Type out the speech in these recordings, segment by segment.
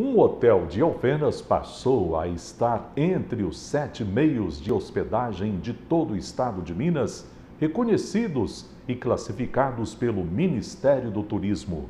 um hotel de Alfenas passou a estar entre os sete meios de hospedagem de todo o estado de Minas, reconhecidos e classificados pelo Ministério do Turismo.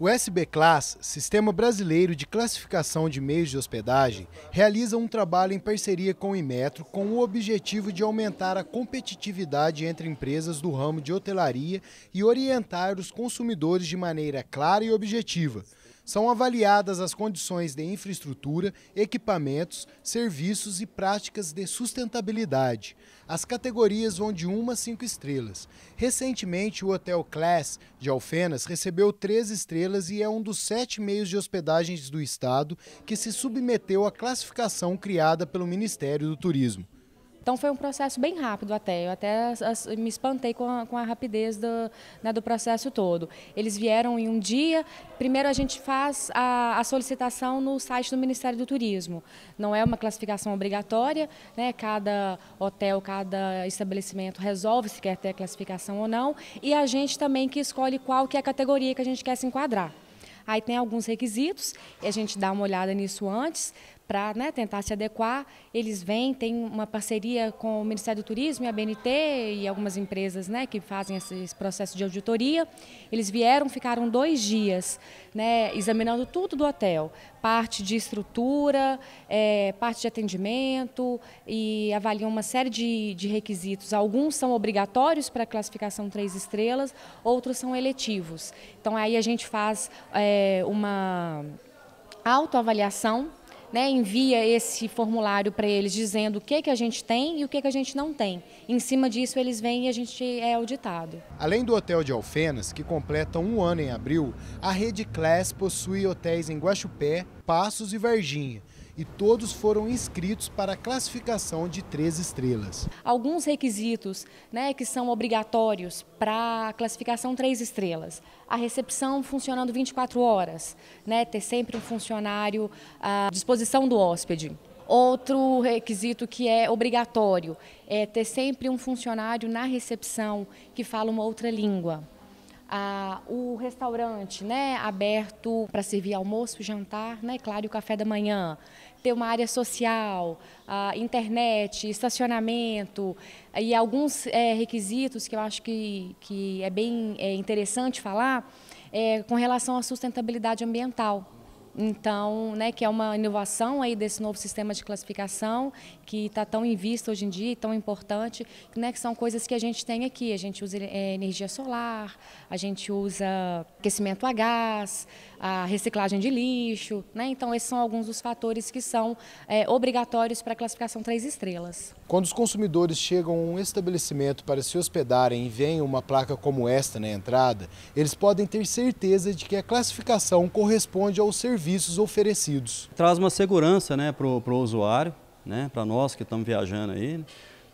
O SB Class, Sistema Brasileiro de Classificação de Meios de Hospedagem, realiza um trabalho em parceria com o Imetro com o objetivo de aumentar a competitividade entre empresas do ramo de hotelaria e orientar os consumidores de maneira clara e objetiva, são avaliadas as condições de infraestrutura, equipamentos, serviços e práticas de sustentabilidade. As categorias vão de 1 a 5 estrelas. Recentemente, o Hotel Class de Alfenas recebeu 3 estrelas e é um dos sete meios de hospedagens do Estado que se submeteu à classificação criada pelo Ministério do Turismo. Então foi um processo bem rápido até. Eu até as, as, me espantei com a, com a rapidez do, né, do, processo todo. Eles vieram em um dia. Primeiro a gente faz a, a, solicitação no site do Ministério do Turismo. Não é uma classificação obrigatória, né? Cada hotel, cada estabelecimento resolve se quer ter classificação ou não. E a gente também que escolhe qual que é a categoria que a gente quer se enquadrar. Aí tem alguns requisitos, e a gente dá uma olhada nisso antes, para né, tentar se adequar. Eles vêm, tem uma parceria com o Ministério do Turismo e a BNT e algumas empresas né, que fazem esse processo de auditoria. Eles vieram, ficaram dois dias né, examinando tudo do hotel, parte de estrutura, é, parte de atendimento e avaliam uma série de, de requisitos. Alguns são obrigatórios para a classificação três estrelas, outros são eletivos. Então aí a gente faz é, uma autoavaliação né, envia esse formulário para eles dizendo o que, que a gente tem e o que, que a gente não tem. Em cima disso, eles vêm e a gente é auditado. Além do hotel de Alfenas, que completa um ano em abril, a rede Class possui hotéis em Guaxupé, Passos e Varginha e todos foram inscritos para a classificação de três estrelas. Alguns requisitos né, que são obrigatórios para a classificação três estrelas. A recepção funcionando 24 horas, né, ter sempre um funcionário à disposição do hóspede. Outro requisito que é obrigatório é ter sempre um funcionário na recepção que fala uma outra língua o restaurante né, aberto para servir almoço, jantar, né, claro, e o café da manhã, ter uma área social, a internet, estacionamento e alguns é, requisitos que eu acho que, que é bem é, interessante falar é, com relação à sustentabilidade ambiental. Então, né, que é uma inovação aí desse novo sistema de classificação que está tão em vista hoje em dia, tão importante, né, que são coisas que a gente tem aqui. A gente usa é, energia solar, a gente usa aquecimento a gás, a reciclagem de lixo. Né? Então, esses são alguns dos fatores que são é, obrigatórios para a classificação três estrelas. Quando os consumidores chegam a um estabelecimento para se hospedarem e veem uma placa como esta na entrada, eles podem ter certeza de que a classificação corresponde ao serviço serviços oferecidos. Traz uma segurança né, para o usuário, né, para nós que estamos viajando aí.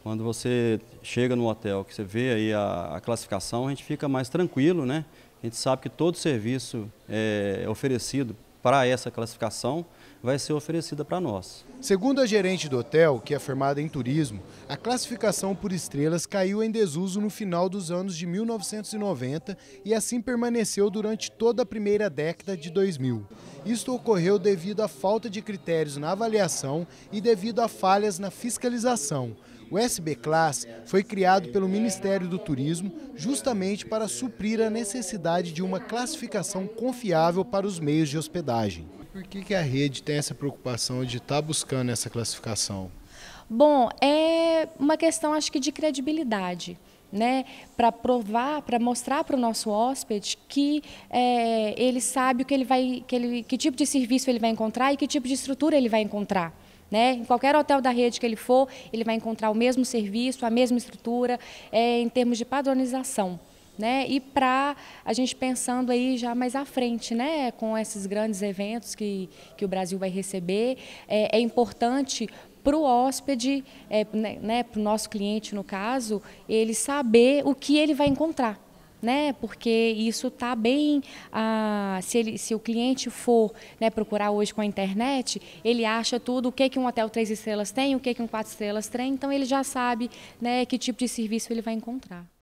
Quando você chega no hotel, que você vê aí a, a, classificação, a gente fica mais tranquilo, né? A gente sabe que todo serviço é oferecido para essa classificação vai ser oferecida para nós. Segundo a gerente do hotel, que é formada em turismo, a classificação por estrelas caiu em desuso no final dos anos de 1990 e assim permaneceu durante toda a primeira década de 2000. Isto ocorreu devido à falta de critérios na avaliação e devido a falhas na fiscalização, o SB Class foi criado pelo Ministério do Turismo justamente para suprir a necessidade de uma classificação confiável para os meios de hospedagem. Por que, que a rede tem essa preocupação de estar tá buscando essa classificação? Bom, é uma questão acho que de credibilidade. Né, para provar, para mostrar para o nosso hóspede que é, ele sabe o que ele vai, que, ele, que tipo de serviço ele vai encontrar e que tipo de estrutura ele vai encontrar. Né? Em qualquer hotel da rede que ele for, ele vai encontrar o mesmo serviço, a mesma estrutura, é, em termos de padronização. Né? E para a gente pensando aí já mais à frente, né? com esses grandes eventos que, que o Brasil vai receber, é, é importante para o hóspede, é, né, né? para o nosso cliente no caso, ele saber o que ele vai encontrar né? Porque isso está bem. Ah, se, ele, se o cliente for né, procurar hoje com a internet, ele acha tudo o que, que um hotel três estrelas tem, o que, que um quatro estrelas tem, então ele já sabe né, que tipo de serviço ele vai encontrar.